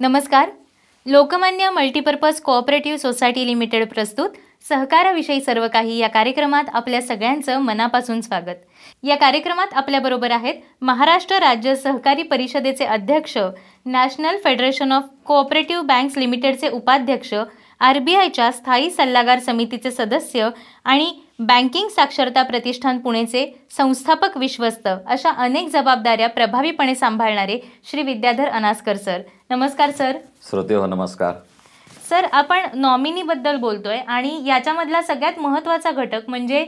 नमस्कार Lokmanya multipurpose cooperative society limited प्रस्तुत सहकाराविषयी सर्व काही या कार्यक्रमात आपल्या सगळ्यांचं मनापासून स्वागत या कार्यक्रमात आपल्याबरोबर आहेत महाराष्ट्र राज्य सहकारी परिषदेचे अध्यक्ष national federation of cooperative banks लिमिटेडचे उपाध्यक्ष आर बी आयच्या स्थायी सल्लागार समितीचे सदस्य आणि बँकिंग साक्षरता प्रतिष्ठान पुणेचे संस्थापक विश्वस्त अशा अनेक जबाबदाऱ्या प्रभावीपणे सांभाळणारे श्री विद्याधर अनास्कर सर नमस्कार सर श्रोते हो नमस्कार सर आपण नॉमिनीबद्दल बोलतोय आणि याच्यामधला सगळ्यात महत्त्वाचा घटक म्हणजे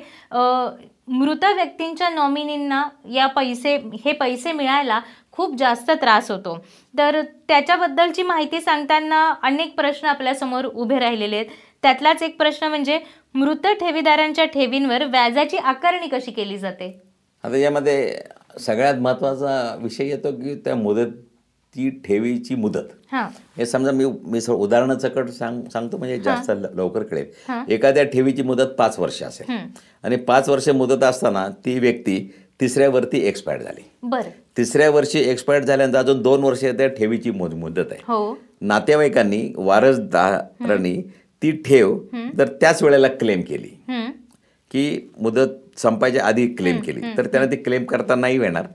मृत व्यक्तींच्या नॉमिनींना या पैसे हे पैसे मिळायला खूप जास्त त्रास होतो तर त्याच्याबद्दलची माहिती सांगताना अनेक प्रश्न आपल्यासमोर उभे राहिलेले आहेत त्यातलाच एक प्रश्न म्हणजे मृत ठेवीदारांच्या ठेवींवर व्याजाची आकारणी कशी केली जाते आता यामध्ये सगळ्यात महत्वाचा विषय येतो की त्या मुदत ती ठेवीची मुदत हे समजा मी मी उदाहरणाचं सांग सांगतो म्हणजे जास्त लवकर कळेल एखाद्या ठेवीची मुदत पाच वर्ष असेल आणि पाच वर्ष मुदत असताना ती व्यक्ती तिसऱ्या वरती एक्सपायर्ड झाली तिसऱ्या वर्षी एक्सपायर्ड झाल्यानंतर अजून दोन वर्ष त्या ठेवीची मुदत आहे हो. नातेवाईकांनी वारसदारांनी ती ठेव तर त्याच वेळेला क्लेम केली की मुदत संपायच्या आधी क्लेम केली तर त्यांना ती क्लेम करता नाही येणार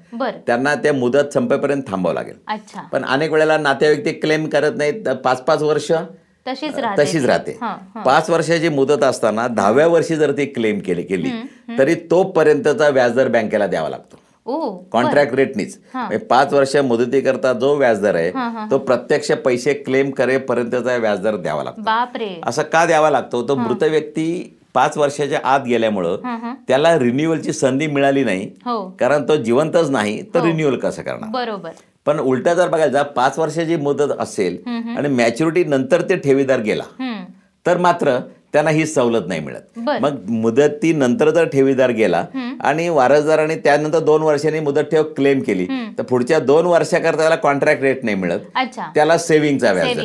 त्यांना त्या मुदत संपेपर्यंत थांबावं लागेल पण अनेक वेळेला नातेवाईक ते क्लेम करत नाहीत पाच पाच वर्ष तशीच राहते पाच वर्षाची मुदत असताना दहाव्या वर्षी जर ती क्लेम केली गेली तरी तोपर्यंतचा व्याजदर बँकेला द्यावा लागतो कॉन्ट्रॅक्ट हो, रेटनीच म्हणजे पाच वर्ष मुदतीकरता जो व्याजदर आहे तो प्रत्यक्ष पैसे क्लेम करेपर्यंतचा व्याजदर द्यावा लागतो असं का द्यावा लागतो तो मृत व्यक्ती पाच वर्षाच्या आत गेल्यामुळं त्याला रिन्युअलची संधी मिळाली नाही हो. कारण तो जिवंतच नाही तर रिन्युअल हो. कसं करणार बरोबर पण उलटा जर बघायचा पाच वर्षाची मुदत असेल आणि मॅच्युरिटी नंतर ते ठेवीदार गेला तर मात्र त्यांना ही सवलत नाही मिळत मग मुदतीनंतर जर ठेवीदार गेला आणि वारसदाराने त्यानंतर दोन वर्षांनी मुदत ठेव क्लेम केली तर पुढच्या दोन वर्षाकरता त्याला कॉन्ट्रॅक्ट रेट नाही मिळत त्याला सेव्हिंगचा व्याज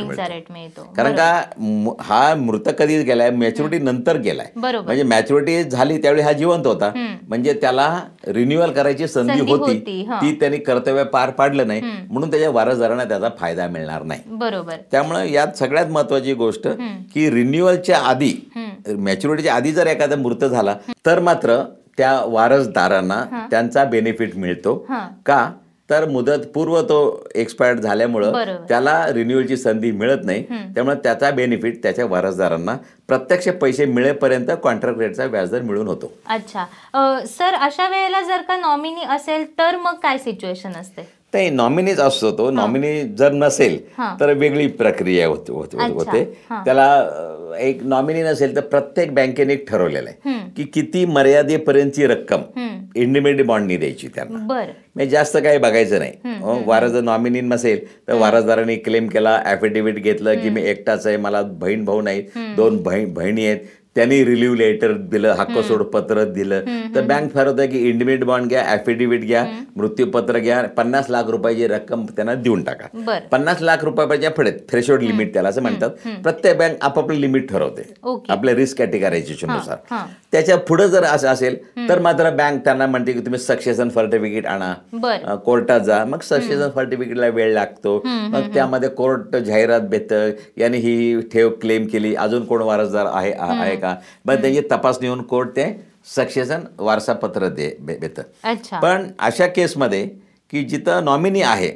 मिळतो कारण का हा मृत कधी गेलाय मॅच्युरिटी नंतर गेलाय म्हणजे मॅच्युरिटी झाली त्यावेळी हा जिवंत होता म्हणजे त्याला रिन्युअल करायची संधी होती ती त्यांनी कर्तव्य पार पाडलं नाही म्हणून त्याच्या वारसदारांना त्याचा फायदा मिळणार नाही बरोबर त्यामुळे यात सगळ्यात महत्वाची गोष्ट की रिन्युअलच्या आधी मॅच्युरिटीच्या आधी जर एखादा मृत झाला तर मात्र त्या वारसदारांना त्यांचा बेनिफिट मिळतो का तर मुदत पूर्व तो एक्सपायर्ड झाल्यामुळं त्याला रिन्युअलची संधी मिळत नाही त्यामुळे त्याचा बेनिफिट त्याच्या वारसदारांना प्रत्यक्ष पैसे मिळेपर्यंत कॉन्ट्रॅक्ट रेटचा व्याजदर मिळून होतो अच्छा सर अशा वेळेला जर का नॉमिनी असेल तर मग काय सिच्युएशन असते नाही नॉमिनीच असतो तो नॉमिनी जर नसेल तर वेगळी प्रक्रिया होते त्याला एक नॉमिनी नसेल तर प्रत्येक बँकेने एक ठरवलेलं आहे की किती मर्यादेपर्यंतची रक्कम इंडिमेंट बॉन्डनी द्यायची त्यांना मी म्हणजे जास्त काही बघायचं नाही हो, वारसदार नॉमिनी नसेल तर वारसदारांनी क्लेम केला ऍफिडेव्हिट घेतलं की मी एकटाच आहे मला बहीण भाऊ नाही दोन बहिणी आहेत त्यांनी रिलीव्ह लेटर दिलं सोड पत्र दिलं तर बँक ठरवतोय की इंडिमेट बॉन्ड घ्या ॲफिडेव्हिट घ्या मृत्यूपत्र घ्या पन्नास लाख रुपयाची रक्कम त्यांना देऊन टाका पन्नास लाख रुपयाच्या पुढे थ्रेशोड लिमिट त्याला असं म्हणतात प्रत्येक बँक आपापली लिमिट ठरवते आपल्या रिस्क कॅटेगरायझेशन नुसार त्याच्या पुढे जर असं असेल तर मात्र बँक त्यांना म्हणते की तुम्ही सक्सेशन सर्टिफिकेट आणा कोर्टात जा मग सक्सेशन सर्टिफिकेटला वेळ लागतो मग त्यामध्ये कोर्ट जाहिरात भेटतं याने ही ठेव क्लेम केली अजून कोण वारसदार आहे का मग त्यांची तपासणी होऊन कोर्ट ते सक्सेशन वारसापत्र दे पण अशा केसमध्ये की जिथं नॉमिनी आहे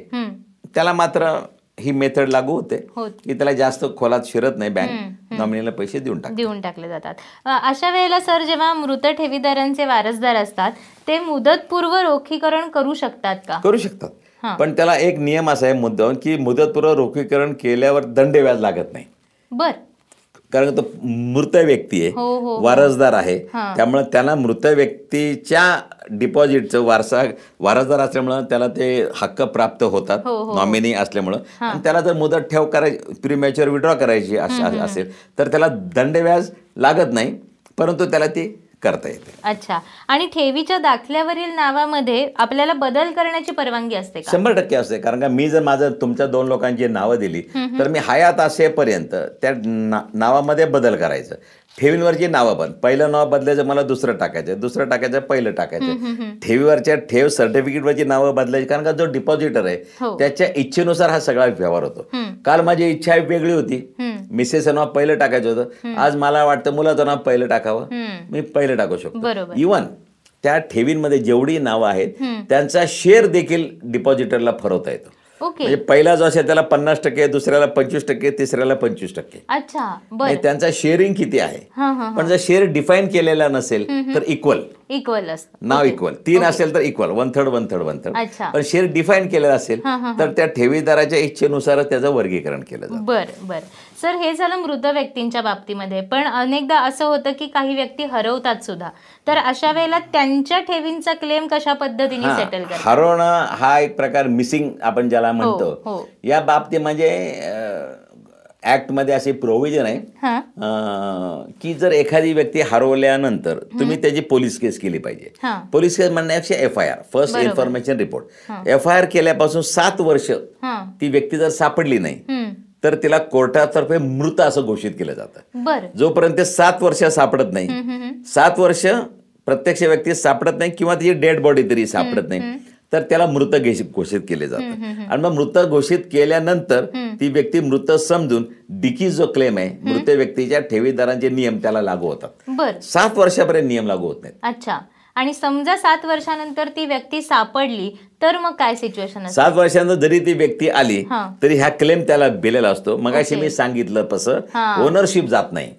त्याला मात्र ही मेथड लागू होते की त्याला जास्त खोलात शिरत नाही बँक नॉमिनीला पैसे देऊन टाक देऊन टाकले जातात अशा वेळेला सर जेव्हा मृत ठेवीदारांचे वारसदार असतात ते मुदतपूर्व रोखीकरण करू शकतात का करू शकतात पण त्याला एक नियम असा आहे मुद्दा की मुदतपूर्व रोखीकरण केल्यावर दंड व्याज लागत नाही बर कारण तो मृत व्यक्ती आहे हो, हो, हो. वारसदार आहे त्यामुळे त्याला मृत व्यक्तीच्या डिपॉझिटचं वारसा वारसदार असल्यामुळं त्याला ते हक्क प्राप्त होतात नॉमिनी असल्यामुळं आणि त्याला जर मुदत ठेव करायची प्रीमॅच्युअर विड्रॉ करायची असेल तर त्याला दंडव्याज लागत नाही परंतु त्याला ती करता येते अच्छा आणि ठेवीच्या दाखल्यावरील नावामध्ये आपल्याला बदल करण्याची परवानगी असते शंभर टक्के असते कारण का मी जर माझं तुमच्या दोन लोकांची नावं दिली तर मी हयात असेपर्यंत त्या नावामध्ये बदल करायचं ठेवींवरची नावं पण पहिलं नाव बदलायचं मला दुसरं टाकायचं दुसरं टाकायचं पहिलं टाकायचं ठेवीवरच्या ठेव सर्टिफिकेटवरची नावं बदलायची कारण का जो डिपॉझिटर आहे हो. त्याच्या इच्छेनुसार हा सगळा व्यवहार होतो काल माझी इच्छा वेगळी होती मिसेसचं नाव पहिलं टाकायचं होतं आज मला वाटतं मुलाचं नाव पहिलं टाकावं मी पहिलं टाकू शकतो इवन त्या ठेवींमध्ये जेवढी नावं आहेत त्यांचा शेअर देखील डिपॉझिटरला फरवता येतो म्हणजे पहिला जो असेल त्याला पन्नास टक्के दुसऱ्याला पंचवीस टक्के तिसऱ्याला पंचवीस टक्के अच्छा म्हणजे त्यांचा शेअरिंग किती आहे पण जर शेअर डिफाईन केलेला नसेल तर इक्वल इक्वल नाव इक्वल तीन असेल तर equal one third one third one third पण शेअर डिफाईन केलेला असेल तर त्या ठेवीदाराच्या इच्छेनुसार त्याचं वर्गीकरण केलं जातं बरं बरं सर हे झालं मृत व्यक्तींच्या बाबतीमध्ये पण अनेकदा असं होतं की काही व्यक्ती हरवतात सुद्धा तर अशा वेळेला त्यांच्या ठेवींचा क्लेम कशा पद्धतीने सेटल हरवणं हा एक प्रकार मिसिंग आपण ज्याला त्याला हो, म्हणतो हो. या बाबतीत म्हणजे ऍक्ट मध्ये असे प्रोव्हिजन आहे की जर एखादी व्यक्ती हरवल्यानंतर तुम्ही त्याची पोलीस केस केली पाहिजे पोलीस केस म्हणण्यापेक्षा F I R first information report F I R केल्यापासून सात वर्ष ती व्यक्ती जर सापडली नाही तर तिला कोर्टातर्फे मृत असं घोषित केलं जातं जोपर्यंत सात वर्ष सापडत नाही सात वर्ष प्रत्यक्ष व्यक्ती सापडत नाही किंवा तिची डेड बॉडी तरी सापडत नाही तर त्याला मृत घोषित केले जाते आणि मग मृत घोषित केल्यानंतर ती व्यक्ती मृत समजून डिकी जो क्लेम आहे मृत व्यक्तीच्या ठेवीदारांचे नियम त्याला लागू होतात सात वर्षापर्यंत नियम लागू होत नाहीत अच्छा आणि समजा सात वर्षानंतर ती व्यक्ती सापडली तर मग काय सिच्युएशन सात वर्षानंतर जरी ती व्यक्ती आली तरी हा क्लेम त्याला बेलेला असतो मग मी सांगितलं तसं ओनरशिप जात नाही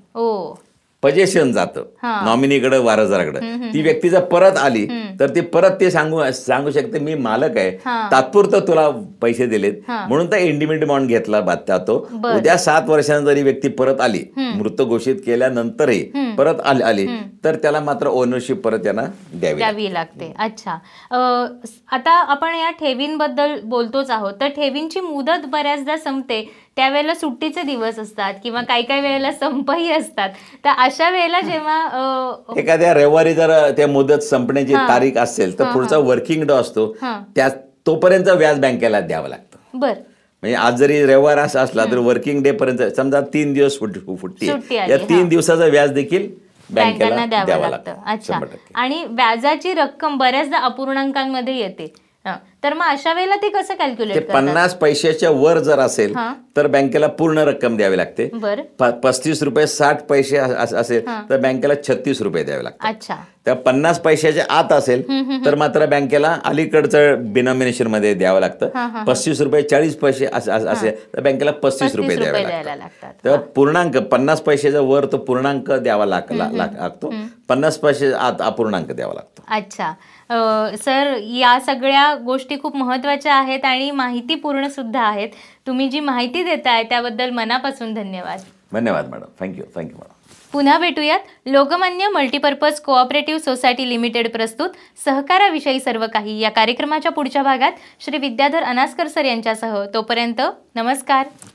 पजेशन जातं नॉमिनीकडे वारसदाराकडे ती व्यक्ती जर परत आली तर ती परत ते सांगू सांगू शकते मी मालक आहे तात्पुरतं तुला पैसे दिलेत म्हणून तर इंडिमेंट बॉन्ड घेतला बातम्या तो उद्या सात वर्षांनी जरी व्यक्ती परत आली मृत घोषित केल्यानंतरही परत आली तर त्याला मात्र ओनरशिप परत यांना द्यावी द्यावी लागते अच्छा आता आपण या ठेवींबद्दल बोलतोच आहोत तर ठेवींची मुदत बऱ्याचदा संपते त्यावेळेला सुट्टीचे दिवस असतात किंवा काही काही वेळेला संपही असतात तर अशा वेळेला जेव्हा एखाद्या रविवारी जर त्या मुदत संपण्याची तारीख असेल तर पुढचा वर्किंग डे असतो त्या तोपर्यंत व्याज बँकेला द्यावं लागतं बर म्हणजे आज जरी रविवार असा असला तर वर्किंग डे पर्यंत समजा तीन दिवस फुटते या तीन दिवसाचा व्याज देखील बँकेला द्यावं लागतं अच्छा आणि व्याजाची रक्कम बऱ्याचदा अपूर्णांकांमध्ये येते तर मग अशा वेळेला ते कसं कॅल्क्युलेट पन्नास पैशाच्या वर जर असेल तर बँकेला पूर्ण रक्कम द्यावी लागते पस्तीस रुपये साठ पैसे असेल तर बँकेला छत्तीस रुपये द्यावे लागते अच्छा त्या पन्नास पैशाच्या आत असेल तर मात्र बँकेला अलीकडचं डिनॉमिनेशन मध्ये द्यावं लागतं पस्तीस रुपये चाळीस पैसे असेल तर बँकेला पस्तीस रुपये द्यावे लागतात तर पूर्णांक पन्नास पैशाचा वर तो पूर्णांक द्यावा लागतो पन्नास पैसे आत अपूर्णांक द्यावा लागतो अच्छा सर या सगळ्या गोष्टी गोष्टी खूप महत्त्वाच्या आहेत आणि सुद्धा आहेत तुम्ही जी माहिती देताय त्याबद्दल मनापासून धन्यवाद धन्यवाद मॅडम थँक्यू थँक्यू मॅडम पुन्हा भेटूयात Lokmanya multipurpose cooperative society limited प्रस्तुत सहकाराविषयी सर्व काही या कार्यक्रमाच्या पुढच्या भागात श्री विद्याधर अनास्कर सर यांच्यासह तोपर्यंत नमस्कार